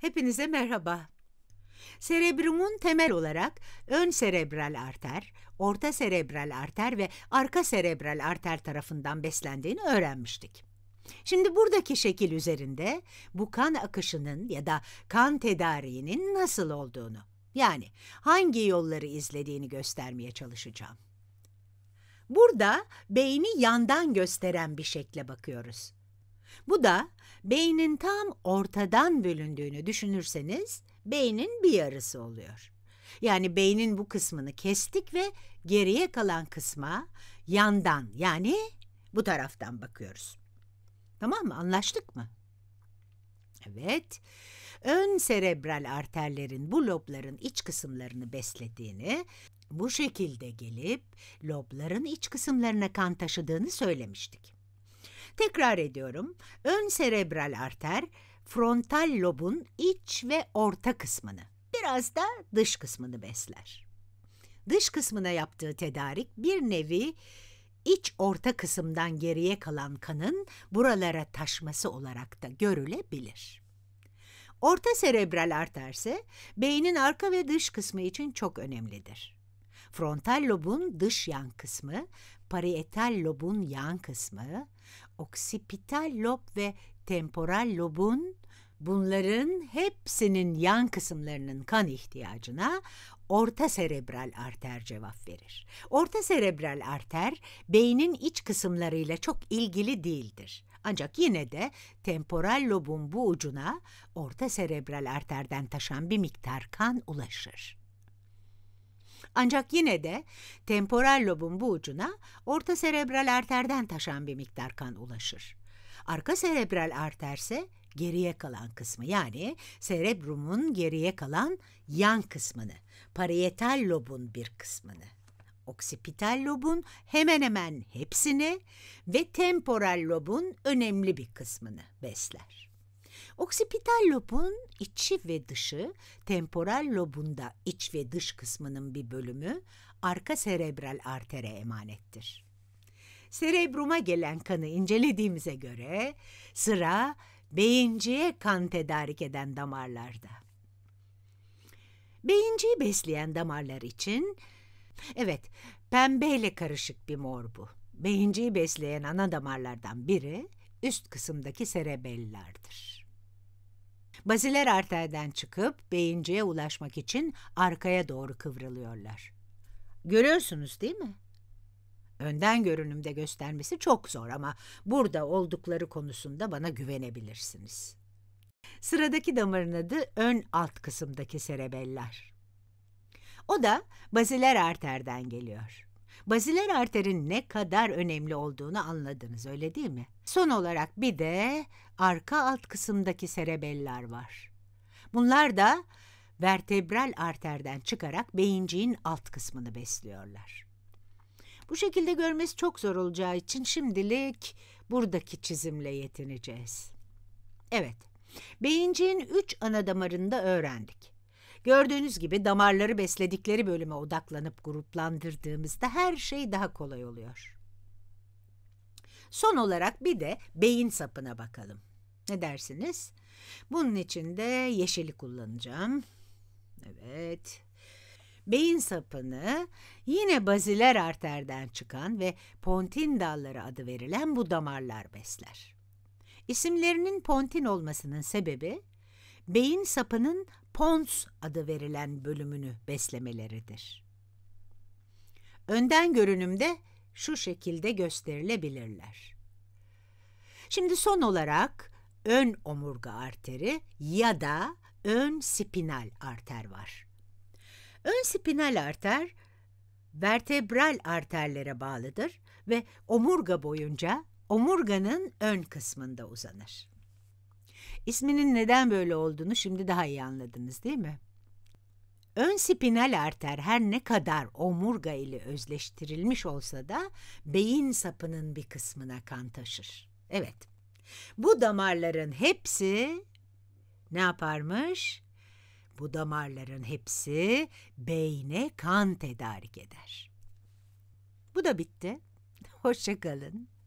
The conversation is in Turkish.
Hepinize merhaba. Serebrumun temel olarak ön serebral arter, orta serebral arter ve arka serebral arter tarafından beslendiğini öğrenmiştik. Şimdi buradaki şekil üzerinde bu kan akışının ya da kan tedariğinin nasıl olduğunu, yani hangi yolları izlediğini göstermeye çalışacağım. Burada beyni yandan gösteren bir şekle bakıyoruz. Bu da beynin tam ortadan bölündüğünü düşünürseniz beynin bir yarısı oluyor. Yani beynin bu kısmını kestik ve geriye kalan kısma yandan yani bu taraftan bakıyoruz. Tamam mı? Anlaştık mı? Evet, ön serebral arterlerin bu lobların iç kısımlarını beslediğini, bu şekilde gelip lobların iç kısımlarına kan taşıdığını söylemiştik. Tekrar ediyorum. Ön serebral arter frontal lobun iç ve orta kısmını, biraz da dış kısmını besler. Dış kısmına yaptığı tedarik bir nevi iç orta kısımdan geriye kalan kanın buralara taşması olarak da görülebilir. Orta serebral arter ise beynin arka ve dış kısmı için çok önemlidir frontal lobun dış yan kısmı, parietal lobun yan kısmı, oksipital lob ve temporal lobun bunların hepsinin yan kısımlarının kan ihtiyacına orta serebral arter cevap verir. Orta serebral arter beynin iç kısımlarıyla çok ilgili değildir. Ancak yine de temporal lobun bu ucuna orta serebral arterden taşan bir miktar kan ulaşır. Ancak yine de temporal lobun bu ucuna orta serebral arterden taşan bir miktar kan ulaşır. Arka serebral arterse geriye kalan kısmı yani serebrumun geriye kalan yan kısmını, parietal lobun bir kısmını, oksipital lobun hemen hemen hepsini ve temporal lobun önemli bir kısmını besler. Oksipital lobun içi ve dışı, temporal lobunda iç ve dış kısmının bir bölümü arka serebral artere emanettir. Serebruma gelen kanı incelediğimize göre sıra beyinciye kan tedarik eden damarlarda. Beyinciyi besleyen damarlar için, evet pembeyle karışık bir mor bu. Beyinciyi besleyen ana damarlardan biri üst kısımdaki serebellardır. Baziler arterden çıkıp beyinciğe ulaşmak için arkaya doğru kıvrılıyorlar. Görüyorsunuz değil mi? Önden görünümde göstermesi çok zor ama burada oldukları konusunda bana güvenebilirsiniz. Sıradaki damarın adı ön alt kısımdaki serebeller. O da baziler arterden geliyor baziler arterin ne kadar önemli olduğunu anladınız öyle değil mi? Son olarak bir de arka alt kısımdaki serebellar var. Bunlar da vertebral arterden çıkarak beyinciğin alt kısmını besliyorlar. Bu şekilde görmesi çok zor olacağı için şimdilik buradaki çizimle yetineceğiz. Evet, beyinciğin üç ana damarını da öğrendik. Gördüğünüz gibi damarları besledikleri bölüme odaklanıp gruplandırdığımızda her şey daha kolay oluyor. Son olarak bir de beyin sapına bakalım. Ne dersiniz? Bunun için de yeşili kullanacağım. Evet. Beyin sapını yine baziler arterden çıkan ve pontin dalları adı verilen bu damarlar besler. İsimlerinin pontin olmasının sebebi beyin sapının pons adı verilen bölümünü beslemeleridir. Önden görünümde şu şekilde gösterilebilirler. Şimdi son olarak ön omurga arteri ya da ön spinal arter var. Ön spinal arter vertebral arterlere bağlıdır ve omurga boyunca omurganın ön kısmında uzanır. İsminin neden böyle olduğunu şimdi daha iyi anladınız değil mi? Ön spinal arter her ne kadar omurga ile özleştirilmiş olsa da beyin sapının bir kısmına kan taşır. Evet. Bu damarların hepsi ne yaparmış? Bu damarların hepsi beyne kan tedarik eder. Bu da bitti. Hoşçakalın.